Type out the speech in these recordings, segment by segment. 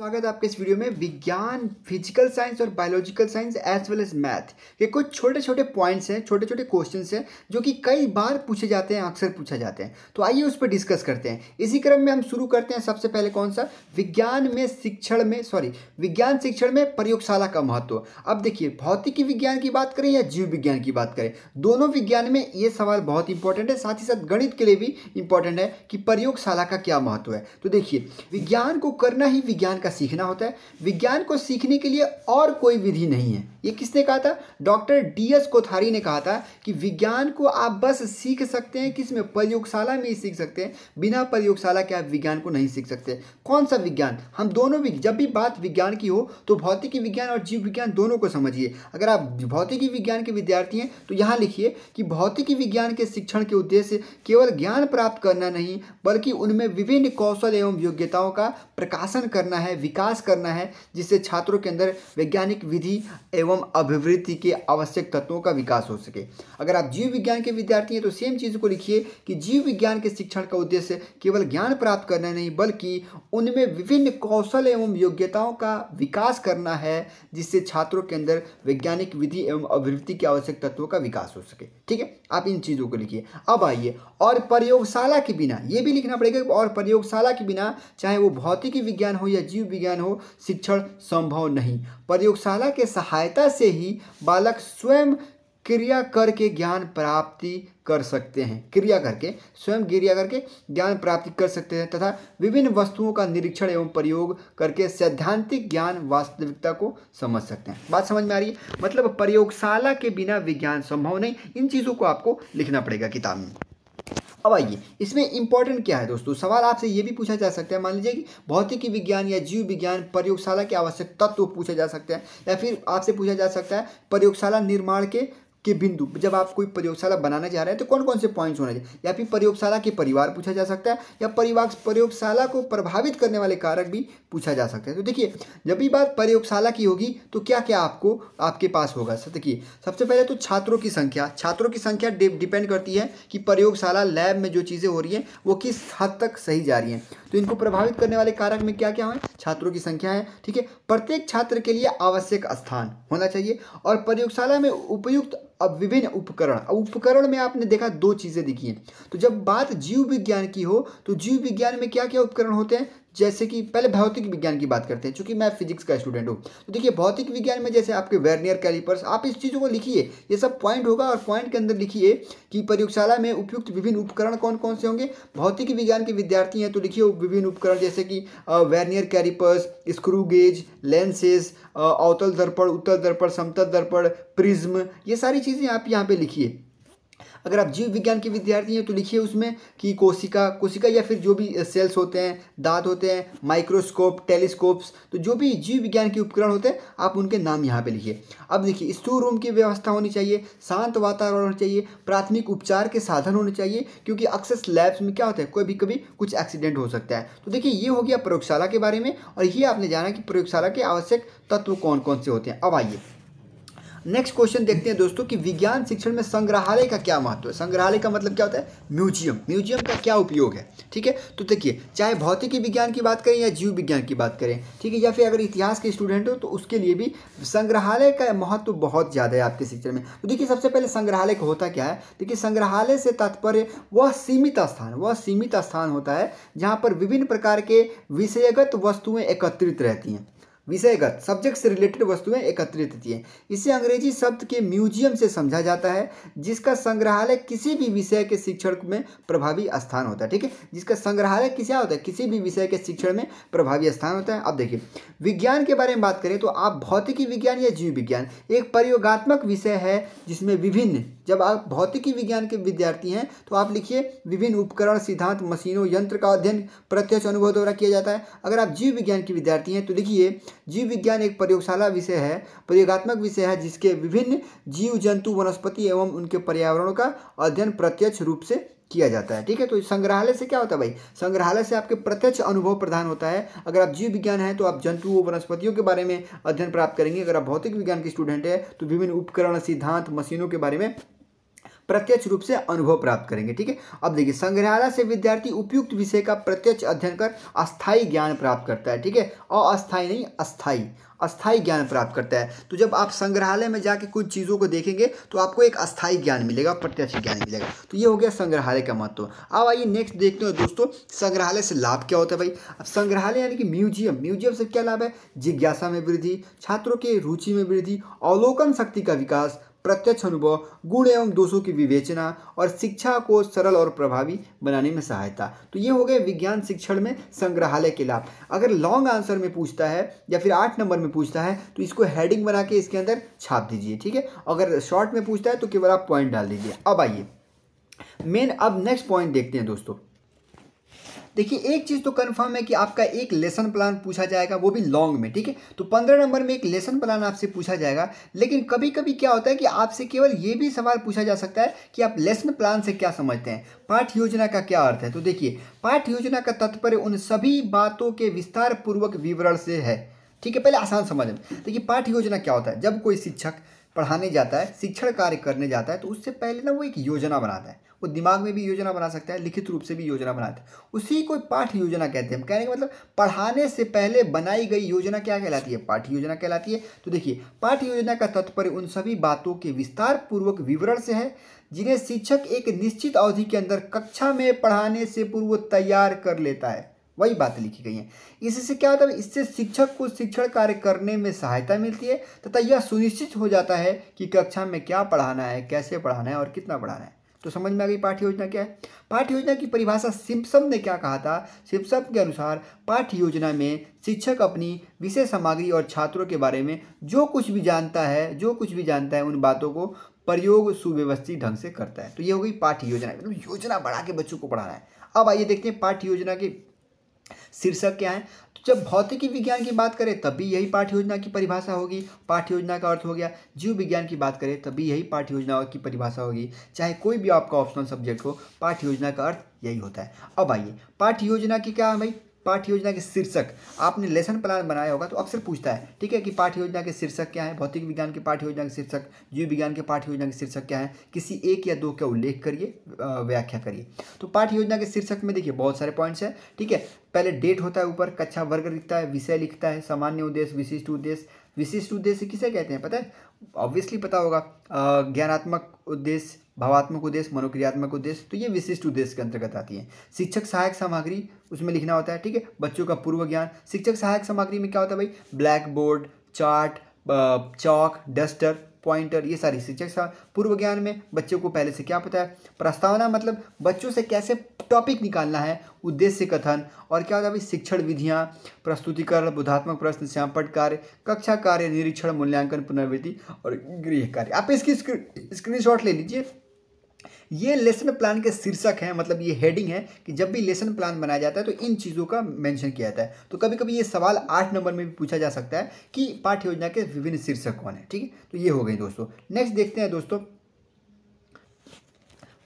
स्वागत है आपके इस वीडियो में विज्ञान फिजिकल साइंस और biological science as well as math ये कुछ छोटे छोटे पॉइंट्स हैं छोटे छोटे क्वेश्चन हैं जो कि कई बार पूछे जाते हैं अक्सर पूछा जाते हैं तो आइए उस पर डिस्कस करते हैं इसी क्रम में हम शुरू करते हैं सबसे पहले कौन सा विज्ञान में शिक्षण में सॉरी विज्ञान शिक्षण में प्रयोगशाला का महत्व अब देखिए भौतिकी विज्ञान की बात करें या जीव विज्ञान की बात करें दोनों विज्ञान में ये सवाल बहुत इंपॉर्टेंट है साथ ही साथ गणित के लिए भी इंपॉर्टेंट है कि प्रयोगशाला का क्या महत्व है तो देखिए विज्ञान को करना ही विज्ञान का सीखना होता है विज्ञान को सीखने के लिए और कोई विधि नहीं है ये किसने कहा था डॉक्टर डी एस कोथारी ने कहा था कि विज्ञान को आप बस सीख सकते हैं किसमें प्रयोगशाला में ही सीख सकते हैं बिना प्रयोगशाला के आप विज्ञान को नहीं सीख सकते कौन सा विज्ञान हम दोनों भी जब भी बात विज्ञान की हो तो भौतिकी विज्ञान और जीव विज्ञान दोनों को समझिए अगर आप भौतिकी विज्ञान के विद्यार्थी हैं तो यहाँ लिखिए कि भौतिकी विज्ञान के शिक्षण के उद्देश्य केवल ज्ञान प्राप्त करना नहीं बल्कि उनमें विभिन्न कौशल एवं योग्यताओं का प्रकाशन करना है विकास करना है जिससे छात्रों के अंदर वैज्ञानिक विधि एवं अभिवृत्ति के आवश्यक तत्वों का विकास हो सके अगर आप जीव विज्ञान के विद्यार्थी हैं तो सेम चीज़ को लिखिए कि जीव विज्ञान के शिक्षण का उद्देश्य केवल ज्ञान प्राप्त करना नहीं बल्कि उनमें विभिन्न कौशल एवं योग्यताओं का विकास करना है जिससे छात्रों के अंदर वैज्ञानिक विधि एवं अभिवृत्ति के आवश्यक तत्वों का विकास हो सके ठीक है आप इन चीज़ों को लिखिए अब आइए और प्रयोगशाला के बिना ये भी लिखना पड़ेगा और प्रयोगशाला के बिना चाहे वो भौतिकी विज्ञान हो या जीव विज्ञान हो शिक्षण संभव नहीं प्रयोगशाला के सहायता से ही बालक स्वयं क्रिया करके ज्ञान प्राप्ति कर सकते हैं क्रिया करके स्वयं क्रिया करके ज्ञान प्राप्ति कर सकते हैं तथा विभिन्न वस्तुओं का निरीक्षण एवं प्रयोग करके सैद्धांतिक ज्ञान वास्तविकता को समझ सकते हैं बात समझ में आ रही है मतलब प्रयोगशाला के बिना विज्ञान संभव नहीं इन चीज़ों को आपको लिखना पड़ेगा किताब में अब आइए इसमें इंपॉर्टेंट क्या है दोस्तों सवाल आपसे ये भी पूछा जा सकता है मान लीजिए कि भौतिकी विज्ञान या जीव विज्ञान प्रयोगशाला के आवश्यक तत्व पूछे जा सकते हैं या फिर आपसे पूछा जा सकता है प्रयोगशाला निर्माण के के बिंदु जब आप कोई प्रयोगशाला बनाना चाह रहे हैं तो कौन कौन से पॉइंट्स होने चाहिए या फिर प्रयोगशाला के परिवार पूछा जा सकता है या परिवार प्रयोगशाला को प्रभावित करने वाले कारक भी पूछा जा सकता है तो देखिए जब भी बात प्रयोगशाला की होगी तो क्या क्या आपको आपके पास होगा सर देखिए सबसे पहले तो छात्रों की संख्या छात्रों की संख्या डिपेंड करती है कि प्रयोगशाला लैब में जो चीज़ें हो रही हैं वो किस हद तक सही जा रही हैं तो इनको प्रभावित करने वाले कारक में क्या क्या हैं छात्रों की संख्या है ठीक है प्रत्येक छात्र के लिए आवश्यक स्थान होना चाहिए और प्रयोगशाला में उपयुक्त अब विभिन्न उपकरण अब उपकरण में आपने देखा दो चीज़ें दिखी हैं तो जब बात जीव विज्ञान की हो तो जीव विज्ञान में क्या क्या उपकरण होते हैं जैसे कि पहले भौतिक विज्ञान की बात करते हैं चूंकि मैं फिजिक्स का स्टूडेंट हूँ तो देखिए भौतिक विज्ञान में जैसे आपके वेर्नियर कैलिपर्स आप इस चीज़ों को लिखिए ये सब पॉइंट होगा और पॉइंट के अंदर लिखिए कि प्रयोगशाला में उपयुक्त विभिन्न उपकरण कौन कौन से होंगे भौतिक विज्ञान के विद्यार्थी हैं तो लिखिए विभिन्न उपकरण जैसे कि vernier callipers screw gauge lenses अवतल दर्पण उत्तल दर्पण समतल दर्पण प्रिज्म ये सारी चीज़ें आप यहाँ पर लिखिए अगर आप जीव विज्ञान के विद्यार्थी हैं तो लिखिए उसमें कि कोशिका कोशिका या फिर जो भी सेल्स होते हैं दांत होते हैं माइक्रोस्कोप टेलीस्कोप्स तो जो भी जीव विज्ञान के उपकरण होते हैं आप उनके नाम यहाँ पे लिखिए अब देखिए स्टोर रूम की व्यवस्था होनी चाहिए शांत वातावरण होना चाहिए प्राथमिक उपचार के साधन होने चाहिए क्योंकि अक्सर लैब्स में क्या होता है कोई कभी कुछ एक्सीडेंट हो सकता है तो देखिए ये हो गया प्रयोगशाला के बारे में और ये आपने जाना कि प्रयोगशाला के आवश्यक तत्व कौन कौन से होते हैं अब आइए नेक्स्ट क्वेश्चन देखते हैं दोस्तों कि विज्ञान शिक्षण में संग्रहालय का क्या महत्व है संग्रहालय का मतलब क्या होता है म्यूजियम म्यूजियम का क्या उपयोग है ठीक है तो देखिए चाहे भौतिकी विज्ञान की बात करें या जीव विज्ञान की बात करें ठीक है या फिर अगर इतिहास के स्टूडेंट हो तो उसके लिए भी संग्रहालय का महत्व बहुत ज़्यादा है आपके शिक्षण में तो देखिए सबसे पहले संग्रहालय का होता क्या है देखिए संग्रहालय से तात्पर्य वह सीमित स्थान वह सीमित स्थान होता है जहाँ पर विभिन्न प्रकार के विषयगत वस्तुएँ एकत्रित रहती हैं विषयगत सब्जेक्ट से रिलेटेड वस्तुएं एकत्रित होती हैं इसे अंग्रेजी शब्द के म्यूजियम से समझा जाता है जिसका संग्रहालय किसी भी विषय के शिक्षण में प्रभावी स्थान होता है ठीक है जिसका संग्रहालय किसा होता है किसी भी विषय के शिक्षण में प्रभावी स्थान होता है अब देखिए विज्ञान के बारे में बात करें तो आप भौतिकी विज्ञान या जीव विज्ञान एक प्रयोगात्मक विषय है जिसमें विभिन्न जब आप भौतिकी विज्ञान के विद्यार्थी हैं तो आप लिखिए विभिन्न उपकरण सिद्धांत मशीनों यंत्र का अध्ययन प्रत्यक्ष अनुभव द्वारा किया जाता है अगर आप जीव विज्ञान के विद्यार्थी हैं तो लिखिए जीव विज्ञान एक प्रयोगशाला विषय है प्रयोगात्मक विषय है जिसके विभिन्न जीव जंतु वनस्पति एवं उनके पर्यावरण का अध्ययन प्रत्यक्ष रूप से किया जाता है ठीक है तो संग्रहालय से क्या होता है भाई संग्रहालय से आपके प्रत्यक्ष अनुभव प्रदान होता है अगर आप जीव विज्ञान है तो आप जंतुओं वनस्पतियों के बारे में अध्ययन प्राप्त करेंगे अगर आप भौतिक विज्ञान के स्टूडेंट है तो विभिन्न उपकरण सिद्धांत मशीनों के बारे में प्रत्यक्ष रूप से अनुभव प्राप्त करेंगे ठीक है अब देखिए संग्रहालय से विद्यार्थी उपयुक्त विषय का प्रत्यक्ष अध्ययन कर अस्थायी ज्ञान प्राप्त करता है ठीक है अस्थायी नहीं अस्थायी अस्थाई ज्ञान प्राप्त करता है तो जब आप संग्रहालय में जाके कुछ चीज़ों को देखेंगे तो आपको एक अस्थाई ज्ञान मिलेगा प्रत्यक्ष ज्ञान मिलेगा तो ये हो गया संग्रहालय का महत्व अब आइए नेक्स्ट देखते हो दोस्तों संग्रहालय से लाभ क्या होता है भाई अब संग्रहालय यानी कि म्यूजियम म्यूजियम से क्या लाभ है जिज्ञासा में वृद्धि छात्रों के रुचि में वृद्धि अवलोकन शक्ति का विकास प्रत्यक्ष अनुभव गुण एवं दोषों की विवेचना और शिक्षा को सरल और प्रभावी बनाने में सहायता तो ये हो गए विज्ञान शिक्षण में संग्रहालय के लाभ अगर लॉन्ग आंसर में पूछता है या फिर आठ नंबर में पूछता है तो इसको हेडिंग बना के इसके अंदर छाप दीजिए ठीक है अगर शॉर्ट में पूछता है तो केवल आप पॉइंट डाल दीजिए अब आइए मेन अब नेक्स्ट पॉइंट देखते हैं दोस्तों देखिए एक चीज़ तो कन्फर्म है कि आपका एक लेसन प्लान पूछा जाएगा वो भी लॉन्ग में ठीक है तो पंद्रह नंबर में एक लेसन प्लान आपसे पूछा जाएगा लेकिन कभी कभी क्या होता है कि आपसे केवल ये भी सवाल पूछा जा सकता है कि आप लेसन प्लान से क्या समझते हैं पाठ योजना का क्या अर्थ है तो देखिए पाठ योजना का तात्पर्य उन सभी बातों के विस्तार पूर्वक विवरण से है ठीक है पहले आसान समझ में देखिए पाठ योजना क्या होता है जब कोई शिक्षक पढ़ाने जाता है शिक्षण कार्य करने जाता है तो उससे पहले ना वो एक योजना बनाता है वो दिमाग में भी योजना बना सकता है लिखित रूप से भी योजना बनाता है उसी को पाठ योजना कहते हैं कहने का मतलब पढ़ाने से पहले बनाई गई योजना क्या कहलाती है पाठ योजना कहलाती है तो देखिए पाठ योजना का तात्पर्य उन सभी बातों के विस्तार पूर्वक विवरण से है जिन्हें शिक्षक एक निश्चित अवधि के अंदर कक्षा में पढ़ाने से पूर्व तैयार कर लेता है वही बातें लिखी गई है इससे क्या होता है इससे शिक्षक को शिक्षण कार्य करने में सहायता मिलती है तथा यह सुनिश्चित हो जाता है कि कक्षा में क्या पढ़ाना है कैसे पढ़ाना है और कितना पढ़ाना है तो समझ में आ गई पाठ्य योजना क्या है पाठ्य योजना की परिभाषा सिम्पसम ने क्या कहा था सिम्पसम के अनुसार पाठ्य योजना में शिक्षक अपनी विषय सामग्री और छात्रों के बारे में जो कुछ भी जानता है जो कुछ भी जानता है उन बातों को प्रयोग सुव्यवस्थित ढंग से करता है तो ये हो गई पाठ्य योजना मतलब योजना बढ़ा के बच्चों को पढ़ाना है अब आइए देखते हैं पाठ्य योजना के शीर्षक क्या है तो जब भौतिकी विज्ञान की बात करें तब भी यही पाठ्य योजना की परिभाषा होगी पाठ्य योजना का अर्थ हो गया जीव विज्ञान की बात करें तभी यही पाठ्य योजना की परिभाषा होगी चाहे कोई भी आपका ऑप्शनल सब्जेक्ट हो पाठ्य योजना का अर्थ यही होता है अब आइए पाठ्य योजना की क्या है भाई पाठ योजना के शीर्षक आपने लेसन प्लान बनाया होगा तो अक्सर पूछता है ठीक है कि पाठ योजना के शीर्षक क्या है भौतिक विज्ञान के पाठ योजना के शीर्षक जीव विज्ञान के पाठ योजना के शीर्षक क्या है किसी एक या दो का उल्लेख करिए व्याख्या करिए तो पाठ योजना के शीर्षक में देखिए बहुत सारे पॉइंट्स हैं ठीक है पहले डेट होता है ऊपर कक्षा वर्ग लिखता है विषय लिखता है सामान्य उद्देश्य विशिष्ट उद्देश्य विशिष्ट उद्देश्य किसे कहते हैं पता है ऑब्वियसली पता होगा ज्ञानात्मक उद्देश्य भावात्मक उद्देश्य मनोक्रियात्मक उद्देश्य तो ये विशिष्ट उद्देश्य के अंतर्गत आती है शिक्षक सहायक सामग्री उसमें लिखना होता है ठीक है बच्चों का पूर्व ज्ञान शिक्षक सहायक सामग्री में क्या होता है भाई blackboard chart chalk duster pointer ये सारी शिक्षक सा पूर्व ज्ञान में बच्चों को पहले से क्या पता है प्रस्तावना मतलब बच्चों से कैसे टॉपिक निकालना है उद्देश्य कथन और क्या होता है भाई शिक्षण विधियाँ प्रस्तुतिकरण बोधात्मक प्रश्न श्यापट कार्य कक्षा कार्य निरीक्षण मूल्यांकन पुनर्वृत्ति और गृह कार्य आप इसकी स्क्रीन ले लीजिए ये लेसन प्लान के शीर्षक हैं मतलब ये हेडिंग है कि जब भी लेसन प्लान बनाया जाता है तो इन चीज़ों का मेंशन किया जाता है तो कभी कभी ये सवाल आठ नंबर में भी पूछा जा सकता है कि पाठ्य योजना के विभिन्न शीर्षक कौन है ठीक है तो ये हो गई दोस्तों नेक्स्ट देखते हैं दोस्तों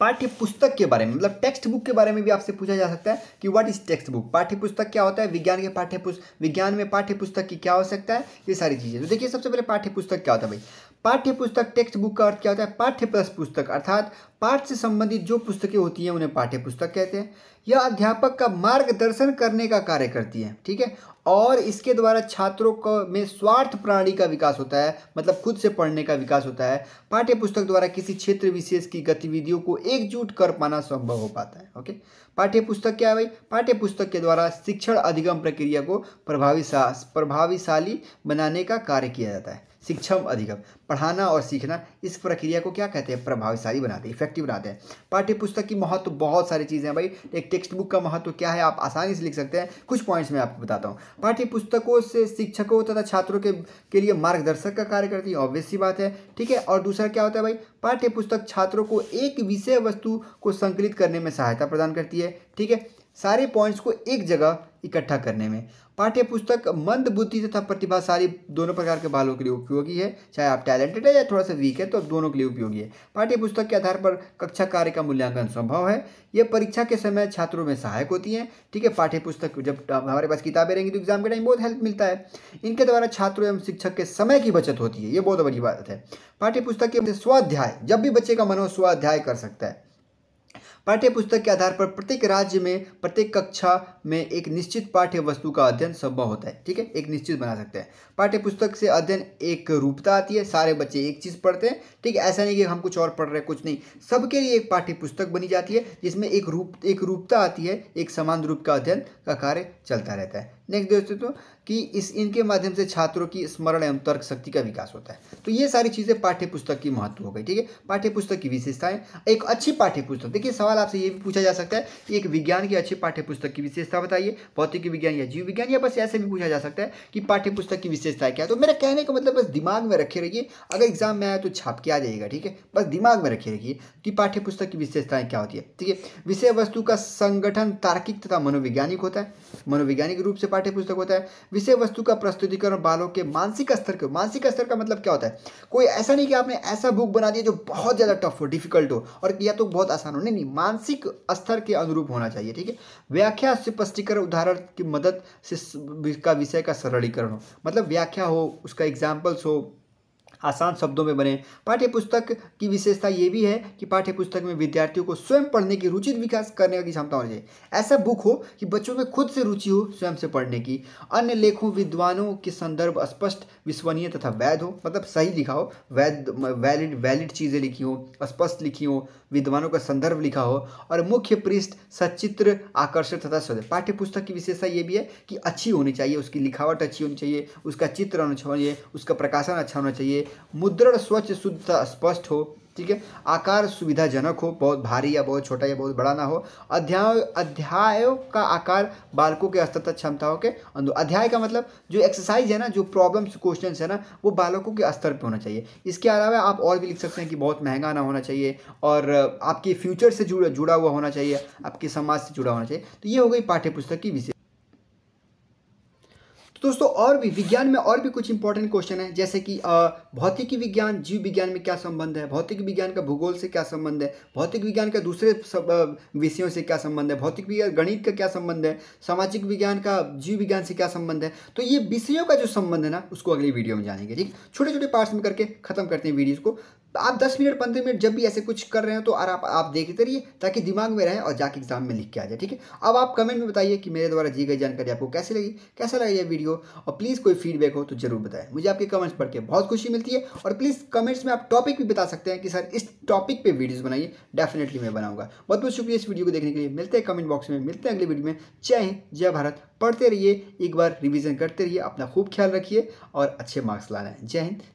पाठ्य पुस्तक के बारे में मतलब टेक्स्ट बुक के बारे में भी आपसे पूछा जा सकता है कि व्हाट इज टेक्स्ट बुक पाठ्य पुस्तक क्या होता है विज्ञान के पाठ्य पुस्तक विज्ञान में पाठ्य पुस्तक की क्या हो सकता है ये सारी चीज़ें तो देखिए सबसे पहले पाठ्य पुस्तक क्या होता है भाई पाठ्य पुस्तक टेक्स्ट बुक का अर्थ क्या होता है पाठ्य प्लस पुस्तक अर्थात पाठ से संबंधित जो पुस्तकें होती हैं उन्हें पाठ्य पुस्तक कहते हैं यह अध्यापक का मार्गदर्शन करने का कार्य करती है ठीक है और इसके द्वारा छात्रों को में स्वार्थ प्रणाली का विकास होता है मतलब खुद से पढ़ने का विकास होता है पाठ्य पुस्तक द्वारा किसी क्षेत्र विशेष की गतिविधियों को एकजुट कर पाना संभव हो पाता है ओके पाठ्य पुस्तक क्या है भाई पाठ्य पुस्तक के द्वारा शिक्षण अधिगम प्रक्रिया को प्रभावी प्रभावीशाली बनाने का कार्य किया जाता है शिक्षम अधिगम पढ़ाना और सीखना इस प्रक्रिया को क्या कहते हैं प्रभावशाली बनाते हैं इफेक्टिव बनाते हैं पाठ्य पुस्तक की महत्व तो बहुत सारी चीज़ें हैं भाई एक टेक्स्ट बुक का महत्व तो क्या है आप आसानी से लिख सकते हैं कुछ पॉइंट्स मैं आपको बताता हूँ पाठ्य पुस्तकों से शिक्षकों तथा छात्रों के, के लिए मार्गदर्शक का कार्य करती है ऑब्वियस सी बात है ठीक है और दूसरा क्या होता है भाई पाठ्य पुस्तक छात्रों को एक विषय वस्तु को संकलित करने में सहायता प्रदान करती है ठीक है सारे पॉइंट्स को एक जगह इकट्ठा करने में पाठ्य पुस्तक मंद बुद्धि तथा प्रतिभाशाली दोनों प्रकार के बालों के लिए उपयोगी है चाहे आप टैलेंटेड है या थोड़ा सा वीक है तो आप दोनों के लिए उपयोगी है पाठ्य पुस्तक के आधार पर कक्षा कार्य का मूल्यांकन संभव है यह परीक्षा के समय छात्रों में सहायक होती है ठीक है पाठ्य पुस्तक जब हमारे पास किताबें रहेंगी तो एग्जाम के टाइम बहुत हेल्प मिलता है इनके द्वारा छात्रों एवं शिक्षक के समय की बचत होती है ये बहुत बड़ी बात है पाठ्य पुस्तक के स्वाध्याय जब भी बच्चे का मन स्वाध्याय कर सकता है पाठ्य पुस्तक के आधार पर प्रत्येक राज्य में प्रत्येक कक्षा में एक निश्चित पाठ्य वस्तु का अध्ययन संभव होता है ठीक है एक निश्चित बना सकते हैं पाठ्य पुस्तक से अध्ययन एक रूपता आती है सारे बच्चे एक चीज़ पढ़ते हैं ठीक है ऐसा नहीं कि हम कुछ और पढ़ रहे हैं कुछ नहीं सबके लिए एक पाठ्य पुस्तक बनी जाती है जिसमें एक रूप एक रूपता आती है एक समान रूप का अध्ययन का कार्य चलता रहता है नेक्स्ट दोस्तों तो कि इस इनके माध्यम से छात्रों की स्मरण एवं तर्क शक्ति का विकास होता है तो ये सारी चीज़ें पाठ्य पुस्तक की महत्व हो गई ठीक है पाठ्य पुस्तक की विशेषताएं एक अच्छी पाठ्य पुस्तक देखिए सवाल आपसे ये भी पूछा जा सकता है कि एक विज्ञान की अच्छी पाठ्य पुस्तक की विशेषता बताइए भौतिक विज्ञान या जीव विज्ञान या बस ऐसे भी पूछा जा सकता है कि पाठ्य पुस्तक की विशेषता क्या तो मेरा कहने का मतलब बस दिमाग में रखे रहिए अगर एग्जाम में आया तो छाप के आ जाएगा ठीक है बस दिमाग में रखे रहिए कि पाठ्य पुस्तक की विशेषताएं क्या होती है ठीक है विषय वस्तु का संगठन तार्किक तथा मनोवैज्ञानिक होता है मनोवैज्ञानिक रूप से पाठ्य पुस्तक होता है विषय वस्तु का प्रस्तुतिकरण बालों के मानसिक स्तर के मानसिक स्तर का मतलब क्या होता है कोई ऐसा नहीं कि आपने ऐसा बुक बना दिया जो बहुत ज़्यादा टफ हो डिफिकल्ट हो और या तो बहुत आसान हो नहीं नहीं मानसिक स्तर के अनुरूप होना चाहिए ठीक है व्याख्या स्पष्टीकरण उदाहरण की मदद से का विषय का सरलीकरण हो मतलब व्याख्या हो उसका एग्जाम्पल्स हो आसान शब्दों में बने पाठ्य पुस्तक की विशेषता ये भी है कि पाठ्य पुस्तक में विद्यार्थियों को स्वयं पढ़ने की रुचित विकास करने की क्षमता होनी चाहिए ऐसा बुक हो कि बच्चों में खुद से रुचि हो स्वयं से पढ़ने की अन्य लेखों विद्वानों के संदर्भ स्पष्ट विश्वनीय तथा वैध हो मतलब सही लिखा हो वैध वैलिड वैलिड चीज़ें लिखी हों स्पष्ट लिखी हों विद्वानों का संदर्भ लिखा हो और मुख्य पृष्ठ सचित्र आकर्षक तथा सदैव पाठ्य पुस्तक की विशेषता ये भी है कि अच्छी होनी चाहिए उसकी लिखावट अच्छी होनी चाहिए उसका चित्र होना चाहिए उसका प्रकाशन अच्छा होना चाहिए मुद्रण स्वच्छ शुद्धता स्पष्ट हो ठीक है आकार सुविधाजनक हो बहुत भारी या बहुत छोटा या बहुत बड़ा ना हो अध्याय अध्यायों का आकार बालकों के स्तर तक क्षमताओं के अंदर अध्याय का मतलब जो एक्सरसाइज है ना जो प्रॉब्लम्स क्वेश्चंस है ना वो बालकों के स्तर पे होना चाहिए इसके अलावा आप और भी लिख सकते हैं कि बहुत महंगा ना होना चाहिए और आपके फ्यूचर से जुड़ा जुड़ा हुआ होना चाहिए आपके समाज से जुड़ा होना चाहिए तो ये हो गई पाठ्यपुस्तक की विशेष दोस्तों और भी विज्ञान में और भी कुछ इंपॉर्टेंट क्वेश्चन है जैसे कि भौतिकी विज्ञान जीव विज्ञान में क्या संबंध है भौतिक विज्ञान का भूगोल से क्या संबंध है भौतिक विज्ञान का दूसरे विषयों से क्या संबंध है भौतिक विज्ञान गणित का क्या संबंध है सामाजिक विज्ञान का जीव विज्ञान से क्या संबंध है तो ये विषयों का जो संबंध है ना उसको अगली वीडियो में जानेंगे ठीक छोटे छोटे पार्ट्स में करके खत्म करते हैं वीडियो को आप दस मिनट पंद्रह मिनट जब भी ऐसे कुछ कर रहे हो तो आप आप देखते तो रहिए ताकि दिमाग में रहे और जाके एग्जाम में लिख के आ जाए ठीक है अब आप कमेंट में बताइए कि मेरे द्वारा दी गई जानकारी आपको कैसे लगी कैसा लगा ये वीडियो और प्लीज़ कोई फीडबैक हो तो जरूर बताएं मुझे आपके कमेंट्स पढ़ के बहुत खुशी मिलती है और प्लीज़ कमेंट्स में आप टॉपिक भी बता सकते हैं कि सर इस टॉपिक पर वीडियोज़ बनाइए डेफिनेटली मैं बनाऊंगा बहुत बहुत शुक्रिया इस वीडियो को देखने के लिए मिलते हैं कमेंट बॉक्स में मिलते हैं अगले वीडियो में जय हिंद जय भारत पढ़ते रहिए एक बार रिविज़न करते रहिए अपना खूब ख्याल रखिए और अच्छे मार्क्स लाना है जय हिंद